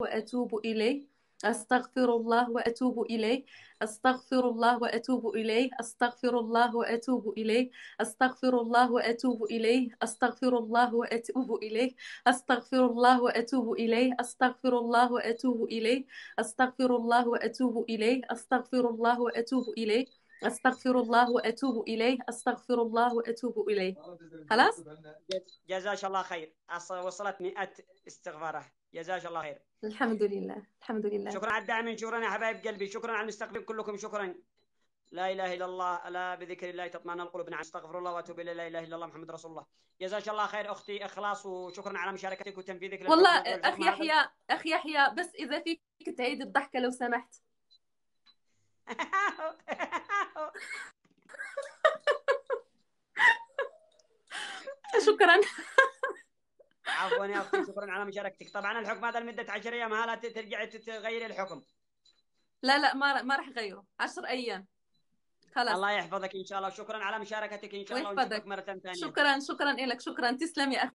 وأتوب إليه أستغفر الله وأتوب إليه أستغفر الله وأتوب إليه أستغفر الله وأتوب إليه أستغفر الله وأتوب إليه أستغفر الله وأتوب إليه أستغفر الله وأتوب إليه أستغفر الله وأتوب إليه أستغفر الله وأتوب إليه أستغفر الله وأتوب إليه استغفر الله واتوب اليه استغفر الله واتوب اليه خلاص جزاك الله خير وصلت 100 استغفاره جزاك الله خير الحمد لله الحمد لله شكرا على الدعم شكرا يا حبايب قلبي شكرا على المستقبل كلكم شكرا لا اله الا الله الا بذكر الله تطمئن القلوب نعم استغفر الله واتوب الى لا اله الا الله محمد رسول الله جزاك الله خير اختي اخلاص وشكرا على مشاركتك وتنفيذك والله اخ يحيى اخ يحيى بس اذا فيك تعيد الضحكه لو سمحت شكرا عفوا يا اختي شكرا على مشاركتك طبعا الحكم هذا لمده 10 ايام هل ترجعي تغيري الحكم لا لا ما ما راح اغيره 10 ايام خلاص الله يحفظك ان شاء الله شكرا على مشاركتك ان شاء الله ويحفظك مره ثانيه شكرا شكرا لك شكرا تسلم يا اخي